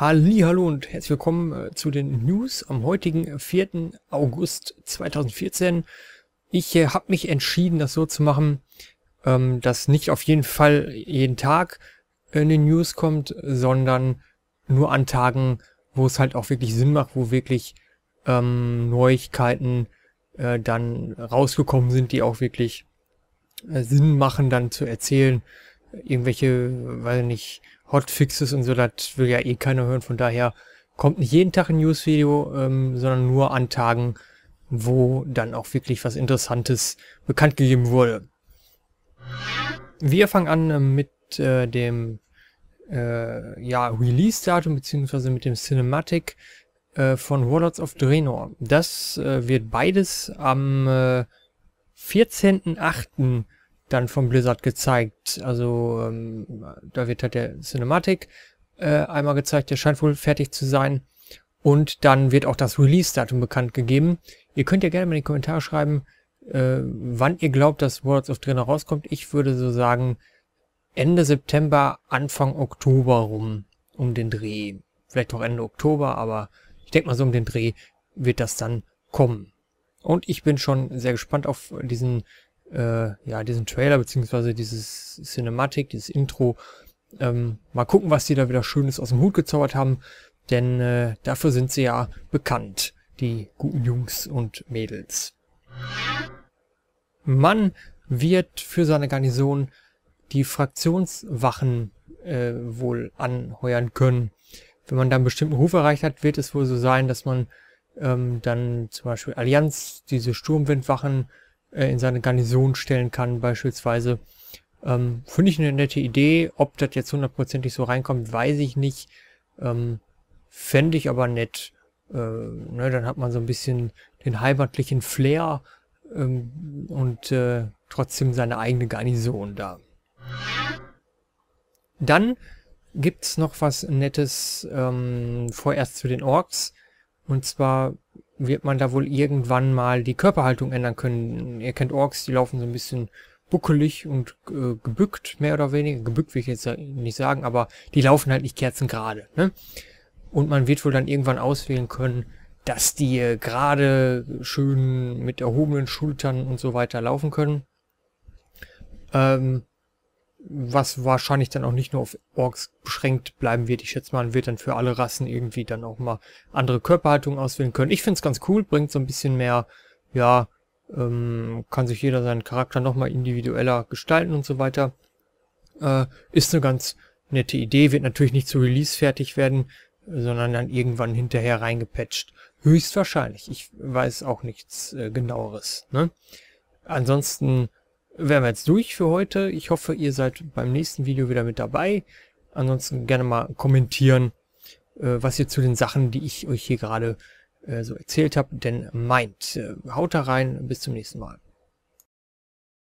Hallo und herzlich willkommen äh, zu den News am heutigen 4. August 2014. Ich äh, habe mich entschieden, das so zu machen, ähm, dass nicht auf jeden Fall jeden Tag äh, eine News kommt, sondern nur an Tagen, wo es halt auch wirklich Sinn macht, wo wirklich ähm, Neuigkeiten äh, dann rausgekommen sind, die auch wirklich äh, Sinn machen, dann zu erzählen. Irgendwelche, weiß nicht, Hotfixes und so, das will ja eh keiner hören. Von daher kommt nicht jeden Tag ein News-Video, ähm, sondern nur an Tagen, wo dann auch wirklich was Interessantes bekannt gegeben wurde. Wir fangen an ähm, mit äh, dem äh, ja, Release-Datum beziehungsweise mit dem Cinematic äh, von Warlords of Draenor. Das äh, wird beides am 14.08. Äh, dann von Blizzard gezeigt. Also ähm, da wird halt der Cinematic äh, einmal gezeigt, der scheint wohl fertig zu sein. Und dann wird auch das Release-Datum bekannt gegeben. Ihr könnt ja gerne mal in die Kommentare schreiben, äh, wann ihr glaubt, dass Worlds of Trainer rauskommt. Ich würde so sagen Ende September, Anfang Oktober rum, um den Dreh. Vielleicht auch Ende Oktober, aber ich denke mal so um den Dreh wird das dann kommen. Und ich bin schon sehr gespannt auf diesen äh, ja, diesen Trailer, bzw. dieses Cinematic, dieses Intro. Ähm, mal gucken, was die da wieder Schönes aus dem Hut gezaubert haben, denn äh, dafür sind sie ja bekannt, die guten Jungs und Mädels. Man wird für seine Garnison die Fraktionswachen äh, wohl anheuern können. Wenn man dann einen bestimmten Ruf erreicht hat, wird es wohl so sein, dass man ähm, dann zum Beispiel Allianz, diese Sturmwindwachen äh, in seine Garnison stellen kann beispielsweise. Ähm, Finde ich eine nette Idee. Ob das jetzt hundertprozentig so reinkommt, weiß ich nicht. Ähm, Fände ich aber nett. Äh, ne, dann hat man so ein bisschen den heimatlichen Flair ähm, und äh, trotzdem seine eigene Garnison da. Dann gibt's noch was Nettes ähm, vorerst zu den Orks. Und zwar wird man da wohl irgendwann mal die Körperhaltung ändern können. Ihr kennt Orks, die laufen so ein bisschen buckelig und äh, gebückt, mehr oder weniger. Gebückt will ich jetzt nicht sagen, aber die laufen halt nicht kerzengerade. Ne? Und man wird wohl dann irgendwann auswählen können, dass die äh, gerade schön mit erhobenen Schultern und so weiter laufen können. Ähm, was wahrscheinlich dann auch nicht nur auf Orks beschränkt bleiben wird. Ich schätze mal, man wird dann für alle Rassen irgendwie dann auch mal andere Körperhaltung auswählen können. Ich finde es ganz cool, bringt so ein bisschen mehr, ja, ähm, kann sich jeder seinen Charakter nochmal individueller gestalten und so weiter. Äh, ist eine ganz nette Idee, wird natürlich nicht zu Release fertig werden, sondern dann irgendwann hinterher reingepatcht. Höchstwahrscheinlich, ich weiß auch nichts äh, genaueres. Ne? Ansonsten wären wir jetzt durch für heute. Ich hoffe, ihr seid beim nächsten Video wieder mit dabei. Ansonsten gerne mal kommentieren, äh, was ihr zu den Sachen, die ich euch hier gerade äh, so erzählt habe, denn meint. Äh, haut da rein, bis zum nächsten Mal.